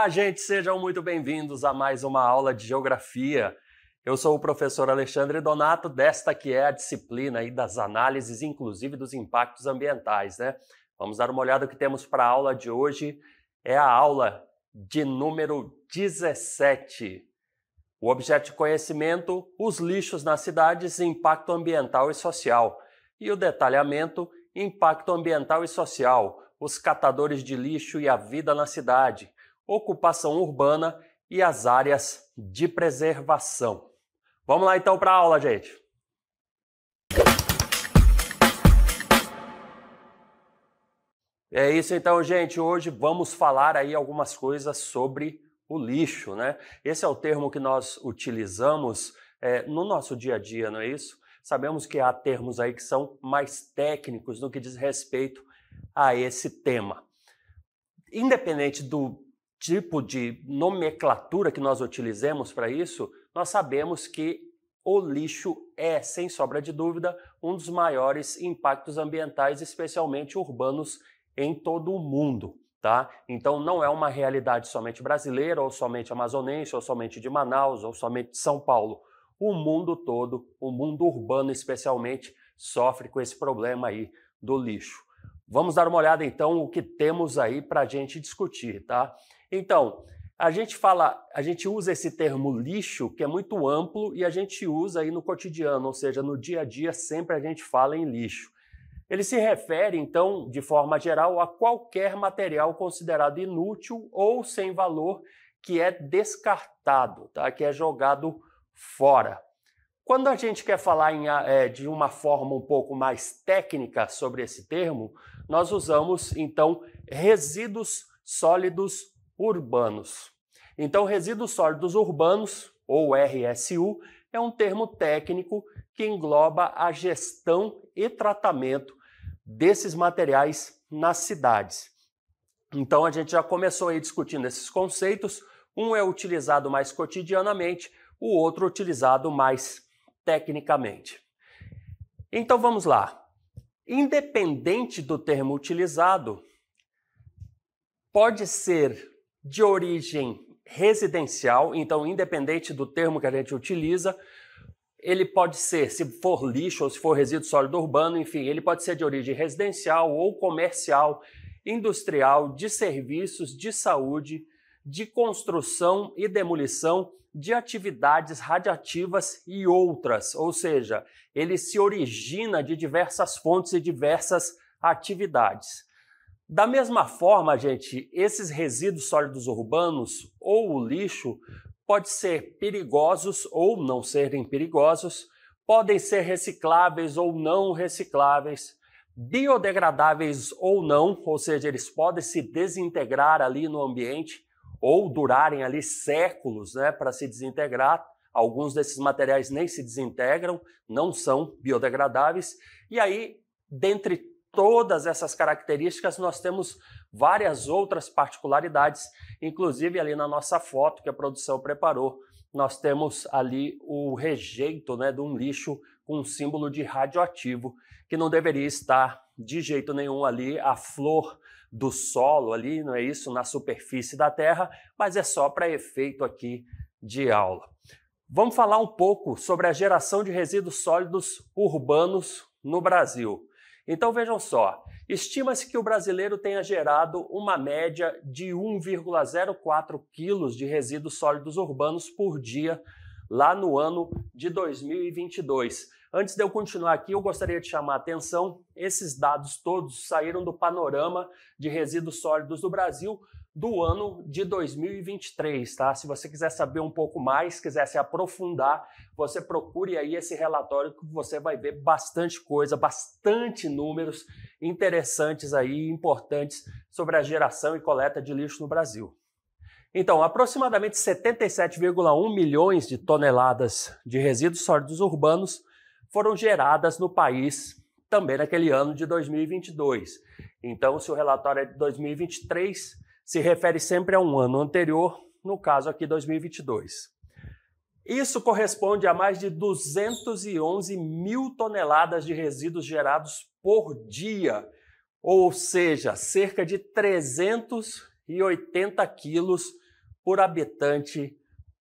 Olá, gente, sejam muito bem-vindos a mais uma aula de geografia. Eu sou o professor Alexandre Donato, desta que é a disciplina aí das análises, inclusive dos impactos ambientais, né? Vamos dar uma olhada o que temos para a aula de hoje. É a aula de número 17. O objeto de conhecimento, os lixos nas cidades, impacto ambiental e social. E o detalhamento, impacto ambiental e social, os catadores de lixo e a vida na cidade ocupação urbana e as áreas de preservação. Vamos lá então para a aula, gente. É isso então, gente. Hoje vamos falar aí algumas coisas sobre o lixo, né? Esse é o termo que nós utilizamos é, no nosso dia a dia, não é isso? Sabemos que há termos aí que são mais técnicos no que diz respeito a esse tema. Independente do tipo de nomenclatura que nós utilizemos para isso, nós sabemos que o lixo é, sem sobra de dúvida, um dos maiores impactos ambientais, especialmente urbanos, em todo o mundo. Tá? Então não é uma realidade somente brasileira, ou somente amazonense, ou somente de Manaus, ou somente de São Paulo. O mundo todo, o mundo urbano especialmente, sofre com esse problema aí do lixo. Vamos dar uma olhada então o que temos aí para a gente discutir, tá? Então, a gente fala, a gente usa esse termo lixo, que é muito amplo, e a gente usa aí no cotidiano, ou seja, no dia a dia sempre a gente fala em lixo. Ele se refere, então, de forma geral, a qualquer material considerado inútil ou sem valor que é descartado, tá? que é jogado fora. Quando a gente quer falar em, é, de uma forma um pouco mais técnica sobre esse termo, nós usamos então resíduos sólidos urbanos. Então, resíduos sólidos urbanos, ou RSU, é um termo técnico que engloba a gestão e tratamento desses materiais nas cidades. Então, a gente já começou aí discutindo esses conceitos. Um é utilizado mais cotidianamente, o outro utilizado mais tecnicamente. Então, vamos lá independente do termo utilizado, pode ser de origem residencial, então independente do termo que a gente utiliza, ele pode ser, se for lixo ou se for resíduo sólido urbano, enfim, ele pode ser de origem residencial ou comercial, industrial, de serviços, de saúde, de construção e demolição de atividades radiativas e outras, ou seja, ele se origina de diversas fontes e diversas atividades. Da mesma forma, gente, esses resíduos sólidos urbanos ou o lixo pode ser perigosos ou não serem perigosos, podem ser recicláveis ou não recicláveis, biodegradáveis ou não, ou seja, eles podem se desintegrar ali no ambiente, ou durarem ali séculos né, para se desintegrar. Alguns desses materiais nem se desintegram, não são biodegradáveis. E aí, dentre todas essas características, nós temos várias outras particularidades, inclusive ali na nossa foto que a produção preparou, nós temos ali o rejeito né, de um lixo com um símbolo de radioativo, que não deveria estar de jeito nenhum ali. A flor do solo ali, não é isso? Na superfície da Terra, mas é só para efeito aqui de aula. Vamos falar um pouco sobre a geração de resíduos sólidos urbanos no Brasil. Então vejam só, estima-se que o brasileiro tenha gerado uma média de 1,04 quilos de resíduos sólidos urbanos por dia lá no ano de 2022. Antes de eu continuar aqui, eu gostaria de chamar a atenção: esses dados todos saíram do panorama de resíduos sólidos do Brasil do ano de 2023, tá? Se você quiser saber um pouco mais, quiser se aprofundar, você procure aí esse relatório que você vai ver bastante coisa, bastante números interessantes aí, importantes sobre a geração e coleta de lixo no Brasil. Então, aproximadamente 77,1 milhões de toneladas de resíduos sólidos urbanos foram geradas no país também naquele ano de 2022. Então, se o relatório é de 2023, se refere sempre a um ano anterior, no caso aqui 2022. Isso corresponde a mais de 211 mil toneladas de resíduos gerados por dia, ou seja, cerca de 380 quilos por habitante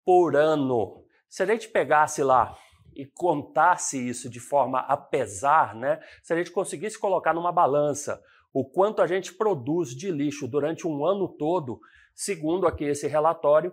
por ano. Se a gente pegasse lá e contasse isso de forma a pesar, né? se a gente conseguisse colocar numa balança o quanto a gente produz de lixo durante um ano todo, segundo aqui esse relatório,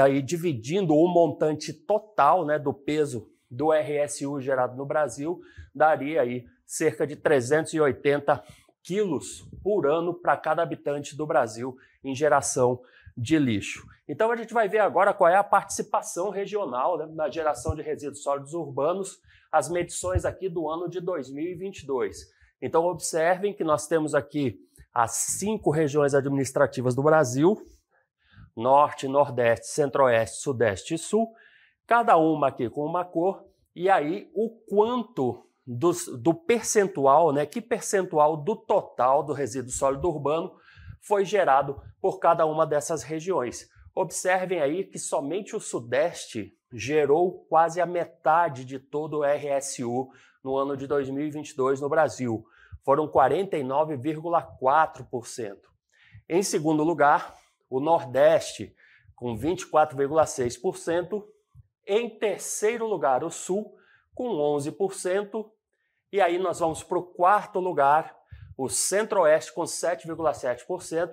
aí dividindo o montante total né, do peso do RSU gerado no Brasil, daria aí cerca de 380 quilos por ano para cada habitante do Brasil em geração de lixo. Então a gente vai ver agora qual é a participação regional né, na geração de resíduos sólidos urbanos, as medições aqui do ano de 2022. Então observem que nós temos aqui as cinco regiões administrativas do Brasil, Norte, Nordeste, Centro-Oeste, Sudeste e Sul, cada uma aqui com uma cor, e aí o quanto dos, do percentual, né, que percentual do total do resíduo sólido urbano foi gerado por cada uma dessas regiões. Observem aí que somente o Sudeste gerou quase a metade de todo o RSU no ano de 2022 no Brasil. Foram 49,4%. Em segundo lugar, o Nordeste, com 24,6%. Em terceiro lugar, o Sul, com 11%. E aí nós vamos para o quarto lugar, o Centro-Oeste com 7,7%,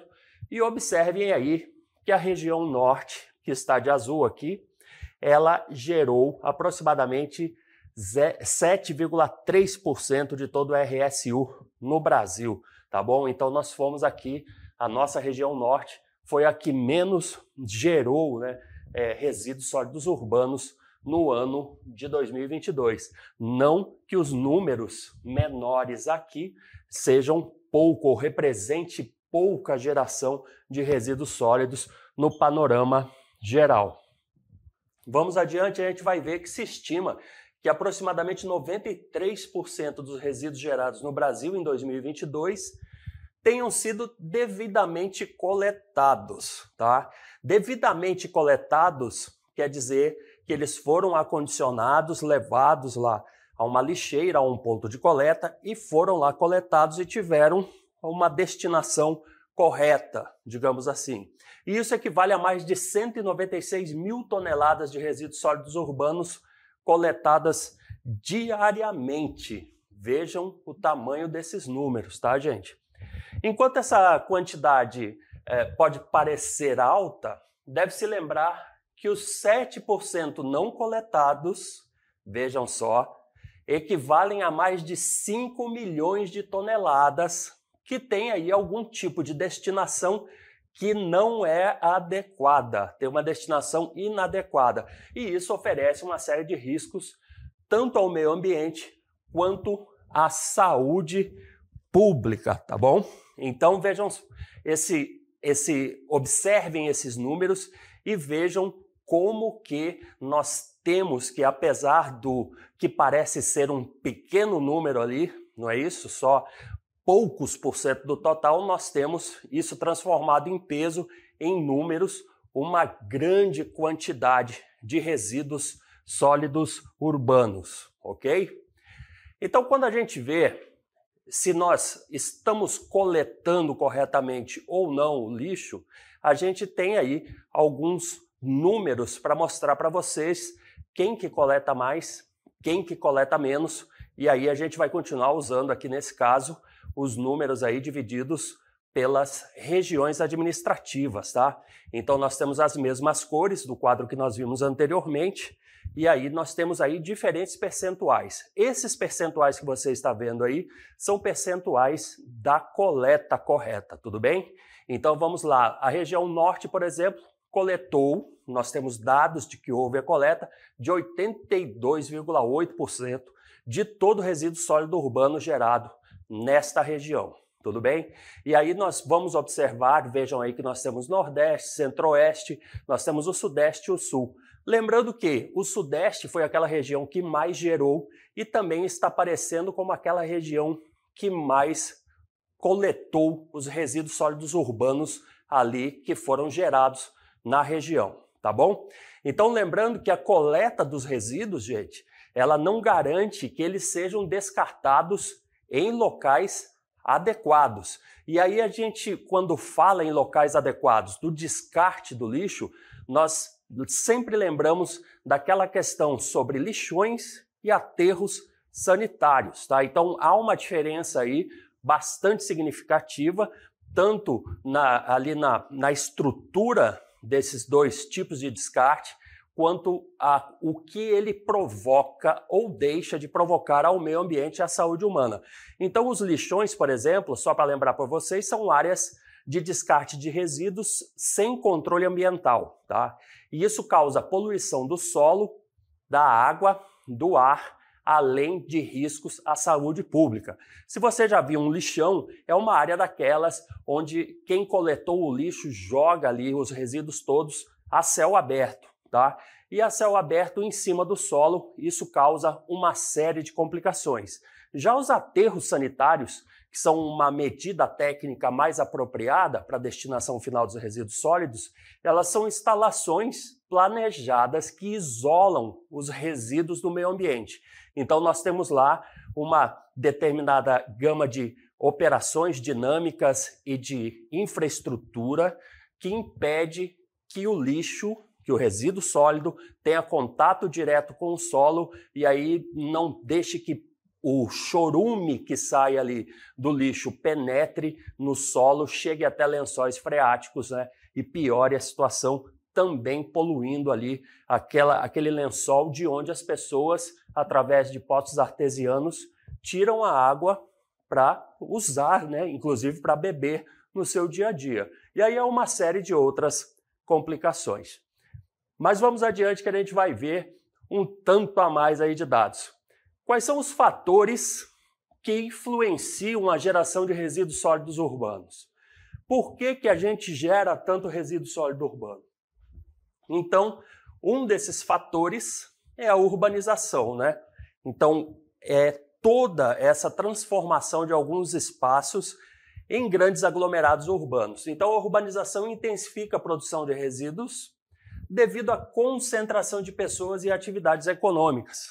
e observem aí que a região norte, que está de azul aqui, ela gerou aproximadamente 7,3% de todo o RSU no Brasil, tá bom? Então nós fomos aqui, a nossa região norte foi a que menos gerou né, é, resíduos sólidos urbanos no ano de 2022. Não que os números menores aqui sejam pouco ou represente pouca geração de resíduos sólidos no panorama geral. Vamos adiante, a gente vai ver que se estima que aproximadamente 93% dos resíduos gerados no Brasil em 2022 tenham sido devidamente coletados, tá? Devidamente coletados quer dizer que eles foram acondicionados, levados lá a uma lixeira, a um ponto de coleta e foram lá coletados e tiveram uma destinação correta, digamos assim. E isso equivale a mais de 196 mil toneladas de resíduos sólidos urbanos coletadas diariamente. Vejam o tamanho desses números, tá, gente? Enquanto essa quantidade é, pode parecer alta, deve se lembrar que os 7% não coletados, vejam só, equivalem a mais de 5 milhões de toneladas que tem aí algum tipo de destinação que não é adequada, tem uma destinação inadequada. E isso oferece uma série de riscos tanto ao meio ambiente quanto à saúde pública, tá bom? Então vejam esse esse observem esses números e vejam como que nós temos que, apesar do que parece ser um pequeno número ali, não é isso? Só poucos por cento do total, nós temos isso transformado em peso, em números, uma grande quantidade de resíduos sólidos urbanos, ok? Então, quando a gente vê se nós estamos coletando corretamente ou não o lixo, a gente tem aí alguns números para mostrar para vocês quem que coleta mais, quem que coleta menos, e aí a gente vai continuar usando aqui nesse caso os números aí divididos pelas regiões administrativas, tá? Então nós temos as mesmas cores do quadro que nós vimos anteriormente, e aí nós temos aí diferentes percentuais. Esses percentuais que você está vendo aí são percentuais da coleta correta, tudo bem? Então vamos lá, a região norte, por exemplo, coletou, nós temos dados de que houve a coleta de 82,8% de todo o resíduo sólido urbano gerado nesta região. Tudo bem? E aí nós vamos observar, vejam aí que nós temos Nordeste, Centro-Oeste, nós temos o Sudeste e o Sul. Lembrando que o Sudeste foi aquela região que mais gerou e também está aparecendo como aquela região que mais coletou os resíduos sólidos urbanos ali que foram gerados na região, tá bom? Então, lembrando que a coleta dos resíduos, gente, ela não garante que eles sejam descartados em locais adequados. E aí a gente, quando fala em locais adequados do descarte do lixo, nós sempre lembramos daquela questão sobre lixões e aterros sanitários, tá? Então há uma diferença aí bastante significativa tanto na, ali na, na estrutura desses dois tipos de descarte quanto a o que ele provoca ou deixa de provocar ao meio ambiente e à saúde humana. Então, os lixões, por exemplo, só para lembrar para vocês, são áreas de descarte de resíduos sem controle ambiental, tá? E isso causa poluição do solo, da água, do ar além de riscos à saúde pública. Se você já viu um lixão, é uma área daquelas onde quem coletou o lixo joga ali os resíduos todos a céu aberto, tá? E a céu aberto em cima do solo, isso causa uma série de complicações. Já os aterros sanitários, que são uma medida técnica mais apropriada para a destinação final dos resíduos sólidos, elas são instalações planejadas que isolam os resíduos do meio ambiente. Então, nós temos lá uma determinada gama de operações dinâmicas e de infraestrutura que impede que o lixo, que o resíduo sólido, tenha contato direto com o solo e aí não deixe que o chorume que sai ali do lixo penetre no solo, chegue até lençóis freáticos né, e piore a situação também poluindo ali aquela, aquele lençol de onde as pessoas, através de poços artesianos, tiram a água para usar, né? inclusive para beber no seu dia a dia. E aí é uma série de outras complicações. Mas vamos adiante que a gente vai ver um tanto a mais aí de dados. Quais são os fatores que influenciam a geração de resíduos sólidos urbanos? Por que, que a gente gera tanto resíduo sólido urbano? Então, um desses fatores é a urbanização, né? Então, é toda essa transformação de alguns espaços em grandes aglomerados urbanos. Então, a urbanização intensifica a produção de resíduos devido à concentração de pessoas e atividades econômicas.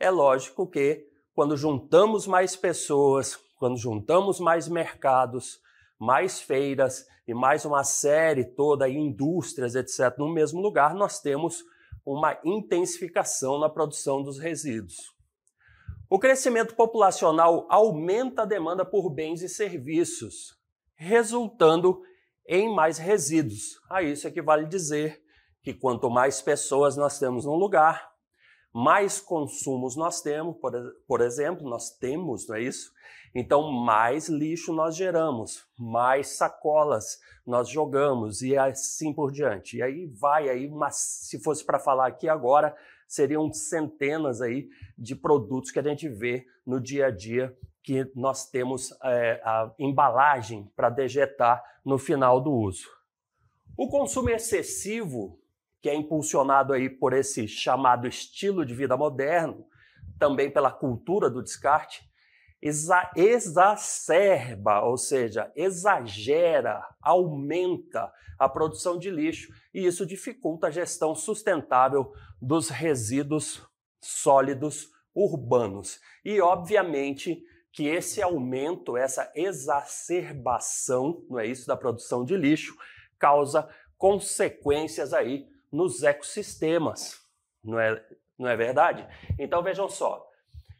É lógico que, quando juntamos mais pessoas, quando juntamos mais mercados, mais feiras, e mais uma série toda, indústrias, etc., no mesmo lugar, nós temos uma intensificação na produção dos resíduos. O crescimento populacional aumenta a demanda por bens e serviços, resultando em mais resíduos. A isso equivale dizer que quanto mais pessoas nós temos num lugar, mais consumos nós temos, por, por exemplo, nós temos, não é isso? Então, mais lixo nós geramos, mais sacolas nós jogamos e assim por diante. E aí vai aí, mas se fosse para falar aqui agora, seriam centenas aí de produtos que a gente vê no dia a dia que nós temos é, a embalagem para dejetar no final do uso. O consumo excessivo que é impulsionado aí por esse chamado estilo de vida moderno, também pela cultura do descarte, exa exacerba, ou seja, exagera, aumenta a produção de lixo e isso dificulta a gestão sustentável dos resíduos sólidos urbanos. E, obviamente, que esse aumento, essa exacerbação, não é isso, da produção de lixo, causa consequências aí nos ecossistemas, não é, não é verdade? Então vejam só: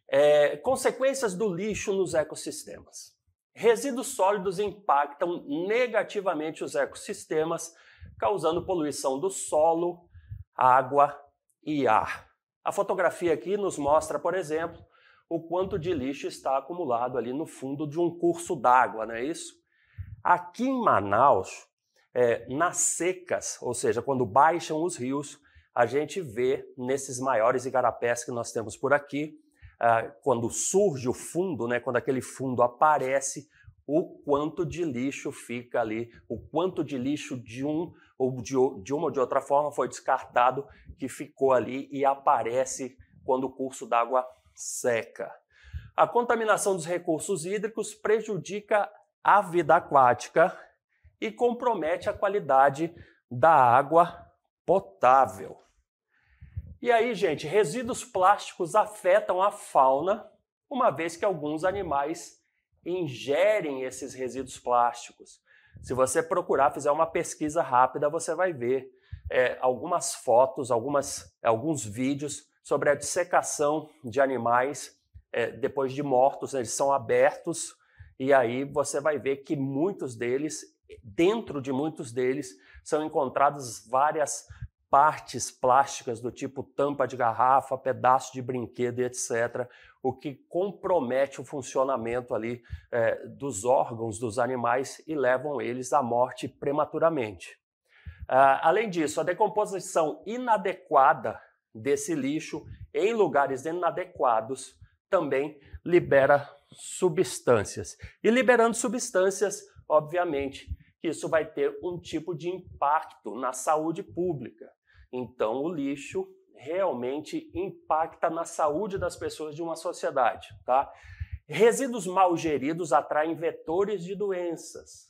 é, consequências do lixo nos ecossistemas. Resíduos sólidos impactam negativamente os ecossistemas, causando poluição do solo, água e ar. A fotografia aqui nos mostra, por exemplo, o quanto de lixo está acumulado ali no fundo de um curso d'água, não é isso? Aqui em Manaus, é, nas secas, ou seja, quando baixam os rios, a gente vê nesses maiores igarapés que nós temos por aqui, ah, quando surge o fundo, né, quando aquele fundo aparece, o quanto de lixo fica ali, o quanto de lixo de um ou de, de uma ou de outra forma foi descartado que ficou ali e aparece quando o curso d'água seca. A contaminação dos recursos hídricos prejudica a vida aquática e compromete a qualidade da água potável. E aí, gente, resíduos plásticos afetam a fauna, uma vez que alguns animais ingerem esses resíduos plásticos. Se você procurar, fizer uma pesquisa rápida, você vai ver é, algumas fotos, algumas, alguns vídeos sobre a dissecação de animais é, depois de mortos. Né? Eles são abertos e aí você vai ver que muitos deles dentro de muitos deles são encontradas várias partes plásticas do tipo tampa de garrafa, pedaço de brinquedo, etc., o que compromete o funcionamento ali é, dos órgãos dos animais e levam eles à morte prematuramente. Uh, além disso, a decomposição inadequada desse lixo em lugares inadequados também libera substâncias. E liberando substâncias, obviamente, que isso vai ter um tipo de impacto na saúde pública. Então, o lixo realmente impacta na saúde das pessoas de uma sociedade, tá? Resíduos mal geridos atraem vetores de doenças,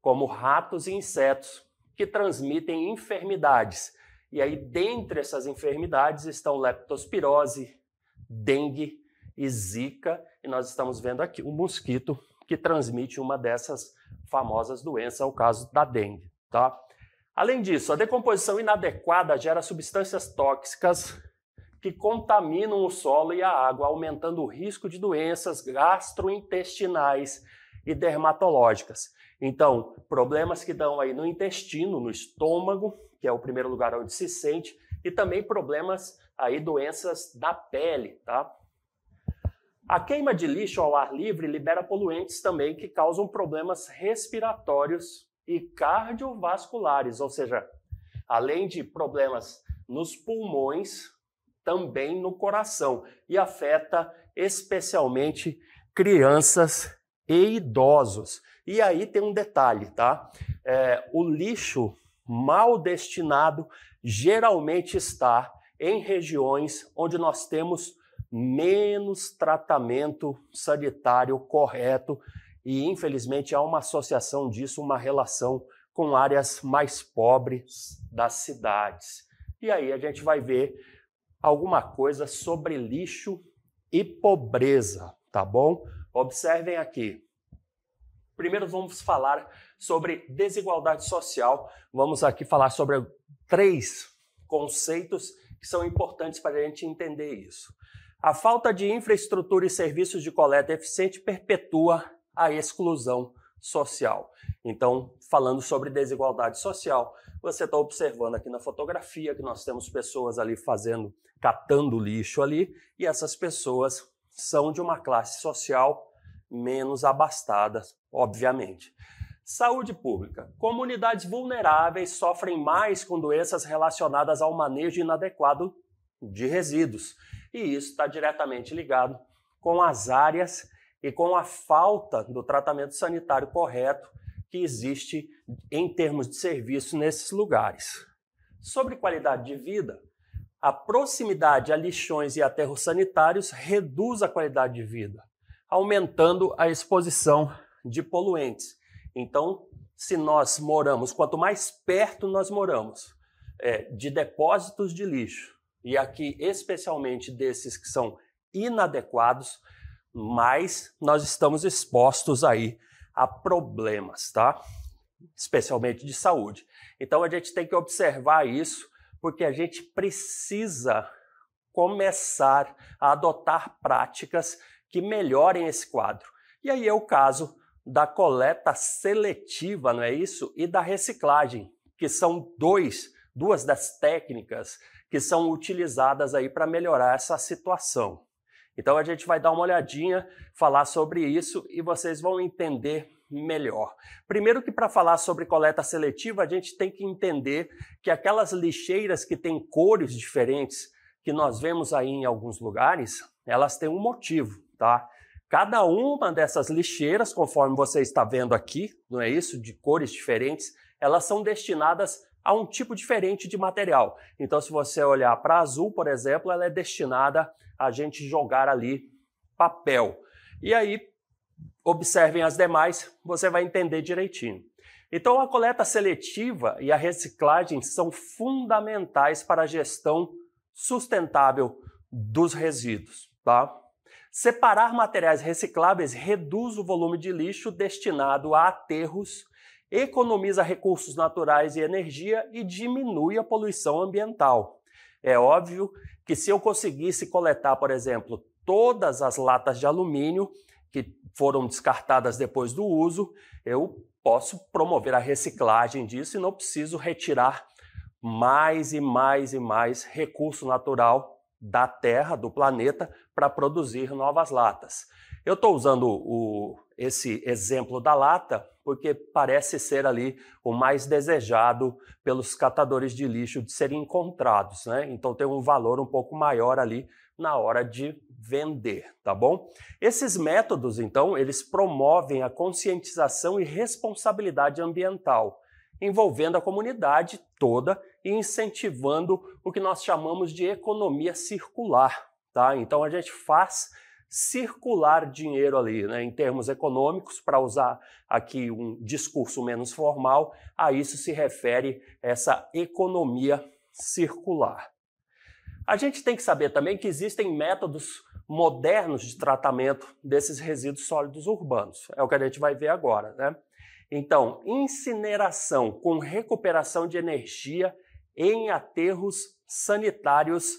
como ratos e insetos, que transmitem enfermidades. E aí, dentre essas enfermidades, estão leptospirose, dengue e zika, e nós estamos vendo aqui o um mosquito que transmite uma dessas famosas doenças, é o caso da dengue. Tá? Além disso, a decomposição inadequada gera substâncias tóxicas que contaminam o solo e a água, aumentando o risco de doenças gastrointestinais e dermatológicas. Então, problemas que dão aí no intestino, no estômago, que é o primeiro lugar onde se sente, e também problemas aí, doenças da pele, tá? A queima de lixo ao ar livre libera poluentes também que causam problemas respiratórios e cardiovasculares, ou seja, além de problemas nos pulmões, também no coração e afeta especialmente crianças e idosos. E aí tem um detalhe, tá? É, o lixo mal destinado geralmente está em regiões onde nós temos menos tratamento sanitário correto e, infelizmente, há uma associação disso, uma relação com áreas mais pobres das cidades. E aí a gente vai ver alguma coisa sobre lixo e pobreza, tá bom? Observem aqui. Primeiro vamos falar sobre desigualdade social. Vamos aqui falar sobre três conceitos que são importantes para a gente entender isso. A falta de infraestrutura e serviços de coleta eficiente perpetua a exclusão social. Então, falando sobre desigualdade social, você está observando aqui na fotografia que nós temos pessoas ali fazendo, catando lixo ali, e essas pessoas são de uma classe social menos abastada, obviamente. Saúde pública. Comunidades vulneráveis sofrem mais com doenças relacionadas ao manejo inadequado de resíduos e isso está diretamente ligado com as áreas e com a falta do tratamento sanitário correto que existe em termos de serviço nesses lugares. Sobre qualidade de vida, a proximidade a lixões e aterros sanitários reduz a qualidade de vida, aumentando a exposição de poluentes. Então, se nós moramos, quanto mais perto nós moramos é, de depósitos de lixo, e aqui especialmente desses que são inadequados, mas nós estamos expostos aí a problemas, tá? Especialmente de saúde. Então a gente tem que observar isso, porque a gente precisa começar a adotar práticas que melhorem esse quadro. E aí é o caso da coleta seletiva, não é isso? E da reciclagem, que são dois duas das técnicas que são utilizadas aí para melhorar essa situação. Então a gente vai dar uma olhadinha, falar sobre isso e vocês vão entender melhor. Primeiro que para falar sobre coleta seletiva, a gente tem que entender que aquelas lixeiras que têm cores diferentes que nós vemos aí em alguns lugares, elas têm um motivo, tá? Cada uma dessas lixeiras, conforme você está vendo aqui, não é isso? De cores diferentes, elas são destinadas a um tipo diferente de material. Então, se você olhar para azul, por exemplo, ela é destinada a gente jogar ali papel. E aí, observem as demais, você vai entender direitinho. Então, a coleta seletiva e a reciclagem são fundamentais para a gestão sustentável dos resíduos. Tá? Separar materiais recicláveis reduz o volume de lixo destinado a aterros economiza recursos naturais e energia e diminui a poluição ambiental. É óbvio que se eu conseguisse coletar, por exemplo, todas as latas de alumínio que foram descartadas depois do uso, eu posso promover a reciclagem disso e não preciso retirar mais e mais e mais recurso natural da Terra, do planeta, para produzir novas latas. Eu estou usando o, esse exemplo da lata porque parece ser ali o mais desejado pelos catadores de lixo de serem encontrados, né? Então tem um valor um pouco maior ali na hora de vender, tá bom? Esses métodos, então, eles promovem a conscientização e responsabilidade ambiental, envolvendo a comunidade toda e incentivando o que nós chamamos de economia circular, tá? Então a gente faz circular dinheiro ali, né, em termos econômicos, para usar aqui um discurso menos formal, a isso se refere essa economia circular. A gente tem que saber também que existem métodos modernos de tratamento desses resíduos sólidos urbanos. É o que a gente vai ver agora, né? Então, incineração com recuperação de energia em aterros sanitários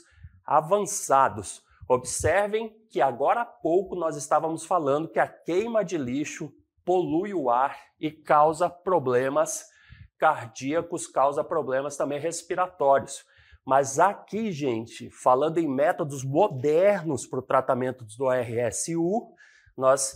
avançados. Observem que agora há pouco nós estávamos falando que a queima de lixo polui o ar e causa problemas cardíacos, causa problemas também respiratórios. Mas aqui, gente, falando em métodos modernos para o tratamento do RSU, nós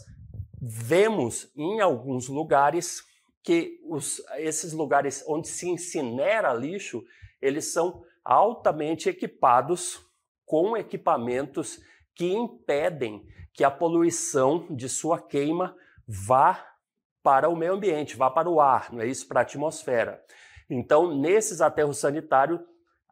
vemos em alguns lugares que os, esses lugares onde se incinera lixo, eles são altamente equipados com equipamentos que impedem que a poluição de sua queima vá para o meio ambiente, vá para o ar, não é isso? Para a atmosfera. Então, nesses aterros sanitários,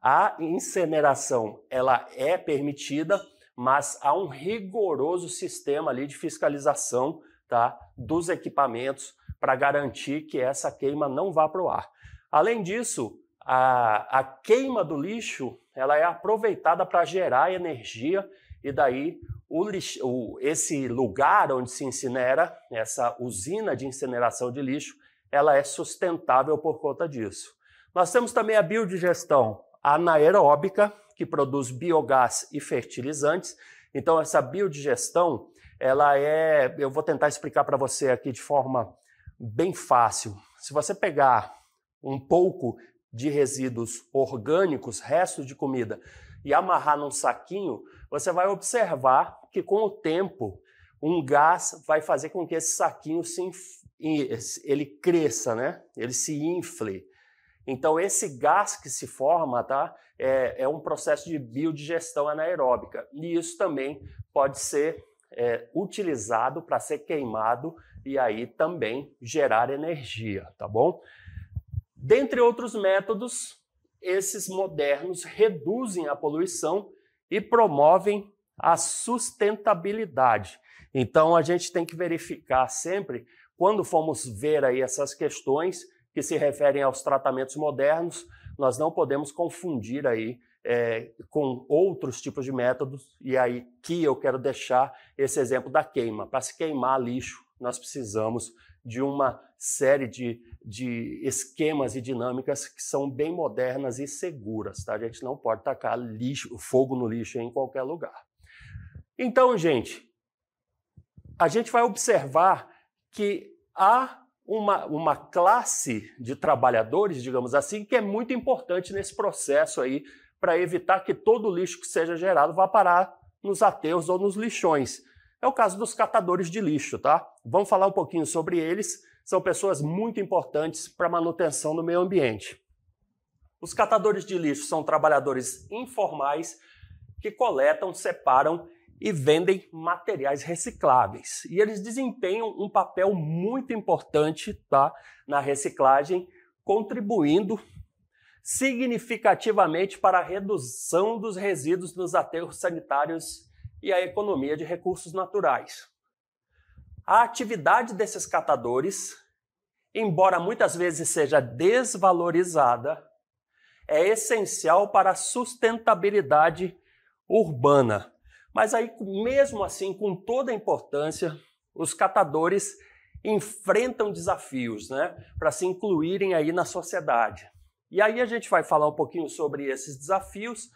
a incineração ela é permitida, mas há um rigoroso sistema ali de fiscalização tá, dos equipamentos para garantir que essa queima não vá para o ar. Além disso, a, a queima do lixo ela é aproveitada para gerar energia e daí o, o, esse lugar onde se incinera, essa usina de incineração de lixo, ela é sustentável por conta disso. Nós temos também a biodigestão anaeróbica, que produz biogás e fertilizantes. Então essa biodigestão, ela é, eu vou tentar explicar para você aqui de forma bem fácil. Se você pegar um pouco de resíduos orgânicos, restos de comida, e amarrar num saquinho, você vai observar que com o tempo um gás vai fazer com que esse saquinho se ele cresça, né? Ele se infle. Então esse gás que se forma, tá? É, é um processo de biodigestão anaeróbica e isso também pode ser é, utilizado para ser queimado e aí também gerar energia, tá bom? Dentre outros métodos, esses modernos reduzem a poluição e promovem a sustentabilidade. Então, a gente tem que verificar sempre, quando formos ver aí essas questões que se referem aos tratamentos modernos, nós não podemos confundir aí é, com outros tipos de métodos. E aí que eu quero deixar esse exemplo da queima. Para se queimar lixo, nós precisamos de uma série de, de esquemas e dinâmicas que são bem modernas e seguras. Tá? A gente não pode tacar lixo, fogo no lixo em qualquer lugar. Então, gente, a gente vai observar que há uma, uma classe de trabalhadores, digamos assim, que é muito importante nesse processo aí para evitar que todo o lixo que seja gerado vá parar nos ateus ou nos lixões. É o caso dos catadores de lixo, tá? Vamos falar um pouquinho sobre eles. São pessoas muito importantes para a manutenção do meio ambiente. Os catadores de lixo são trabalhadores informais que coletam, separam e vendem materiais recicláveis. E eles desempenham um papel muito importante tá, na reciclagem, contribuindo significativamente para a redução dos resíduos nos aterros sanitários e a economia de recursos naturais. A atividade desses catadores, embora muitas vezes seja desvalorizada, é essencial para a sustentabilidade urbana. Mas aí, mesmo assim, com toda a importância, os catadores enfrentam desafios, né, para se incluírem aí na sociedade. E aí a gente vai falar um pouquinho sobre esses desafios.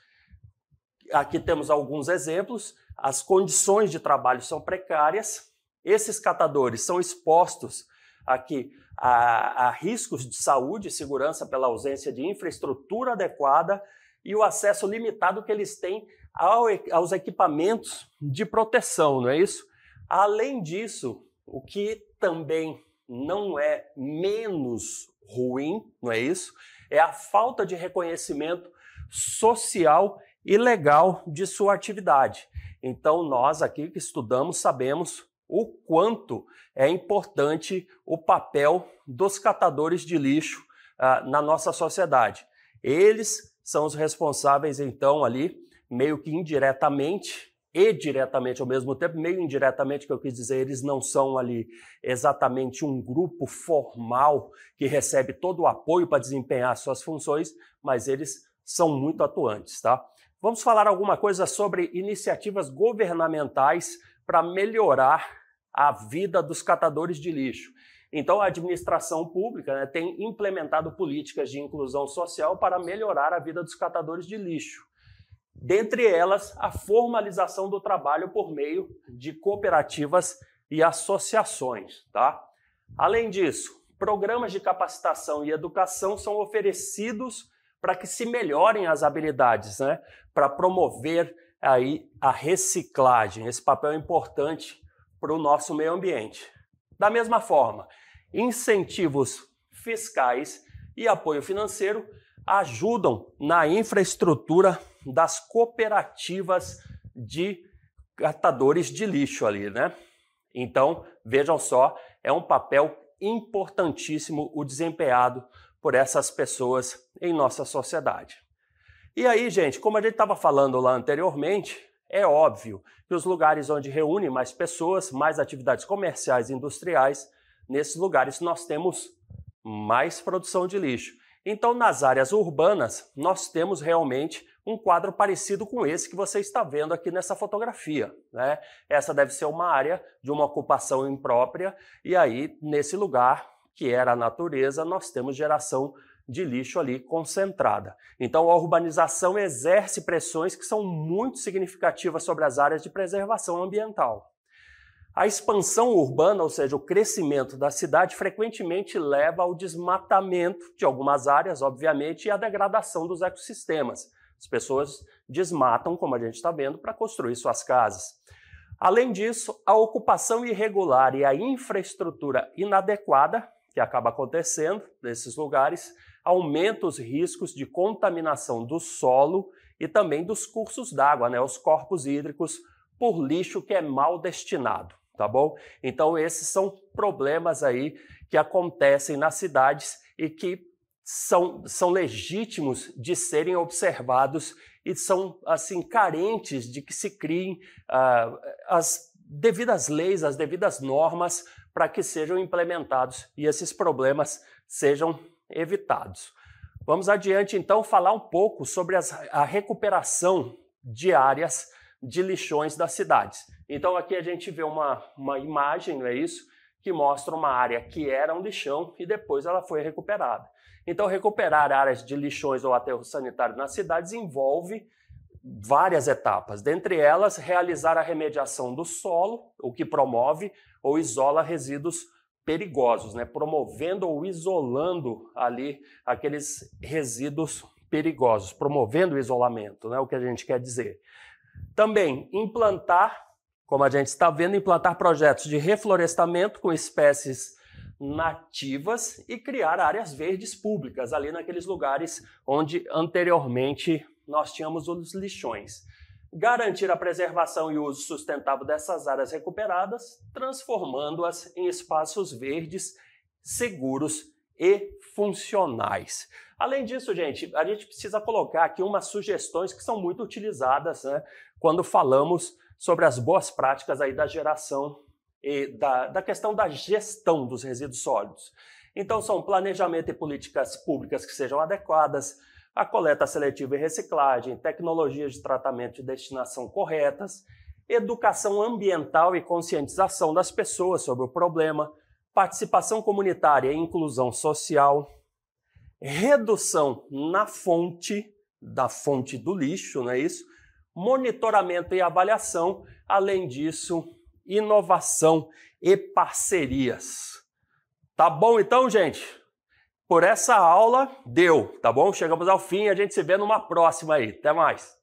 Aqui temos alguns exemplos as condições de trabalho são precárias, esses catadores são expostos aqui a, a riscos de saúde e segurança pela ausência de infraestrutura adequada e o acesso limitado que eles têm ao, aos equipamentos de proteção, não é isso? Além disso, o que também não é menos ruim, não é isso? É a falta de reconhecimento social e legal de sua atividade. Então, nós aqui que estudamos sabemos o quanto é importante o papel dos catadores de lixo ah, na nossa sociedade. Eles são os responsáveis, então, ali, meio que indiretamente e diretamente ao mesmo tempo, meio indiretamente que eu quis dizer, eles não são ali exatamente um grupo formal que recebe todo o apoio para desempenhar suas funções, mas eles são muito atuantes, tá? Vamos falar alguma coisa sobre iniciativas governamentais para melhorar a vida dos catadores de lixo. Então, a administração pública né, tem implementado políticas de inclusão social para melhorar a vida dos catadores de lixo. Dentre elas, a formalização do trabalho por meio de cooperativas e associações. Tá? Além disso, programas de capacitação e educação são oferecidos para que se melhorem as habilidades, né? para promover aí a reciclagem. Esse papel é importante para o nosso meio ambiente. Da mesma forma, incentivos fiscais e apoio financeiro ajudam na infraestrutura das cooperativas de catadores de lixo ali, né? Então, vejam só, é um papel importantíssimo o desempenhado por essas pessoas em nossa sociedade. E aí, gente, como a gente estava falando lá anteriormente, é óbvio que os lugares onde reúne mais pessoas, mais atividades comerciais e industriais, nesses lugares nós temos mais produção de lixo. Então, nas áreas urbanas, nós temos realmente um quadro parecido com esse que você está vendo aqui nessa fotografia. Né? Essa deve ser uma área de uma ocupação imprópria, e aí, nesse lugar, que era a natureza, nós temos geração de lixo ali concentrada. Então, a urbanização exerce pressões que são muito significativas sobre as áreas de preservação ambiental. A expansão urbana, ou seja, o crescimento da cidade, frequentemente leva ao desmatamento de algumas áreas, obviamente, e à degradação dos ecossistemas. As pessoas desmatam, como a gente está vendo, para construir suas casas. Além disso, a ocupação irregular e a infraestrutura inadequada que acaba acontecendo nesses lugares, aumenta os riscos de contaminação do solo e também dos cursos d'água, né, os corpos hídricos, por lixo que é mal destinado, tá bom? Então esses são problemas aí que acontecem nas cidades e que são, são legítimos de serem observados e são assim carentes de que se criem uh, as devidas leis, as devidas normas para que sejam implementados e esses problemas sejam evitados. Vamos adiante então falar um pouco sobre as, a recuperação de áreas de lixões das cidades. Então aqui a gente vê uma, uma imagem, não é isso? Que mostra uma área que era um lixão e depois ela foi recuperada. Então recuperar áreas de lixões ou aterro sanitário nas cidades envolve várias etapas, dentre elas realizar a remediação do solo, o que promove ou isola resíduos perigosos, né? promovendo ou isolando ali aqueles resíduos perigosos, promovendo o isolamento, né? o que a gente quer dizer. Também implantar, como a gente está vendo, implantar projetos de reflorestamento com espécies nativas e criar áreas verdes públicas ali naqueles lugares onde anteriormente nós tínhamos os lixões. Garantir a preservação e uso sustentável dessas áreas recuperadas, transformando-as em espaços verdes, seguros e funcionais. Além disso, gente, a gente precisa colocar aqui umas sugestões que são muito utilizadas né, quando falamos sobre as boas práticas aí da geração e da, da questão da gestão dos resíduos sólidos. Então, são planejamento e políticas públicas que sejam adequadas, a coleta seletiva e reciclagem, tecnologias de tratamento e destinação corretas, educação ambiental e conscientização das pessoas sobre o problema, participação comunitária e inclusão social, redução na fonte, da fonte do lixo, não é isso? Monitoramento e avaliação, além disso, inovação e parcerias. Tá bom então, gente? por essa aula, deu, tá bom? Chegamos ao fim, a gente se vê numa próxima aí. Até mais.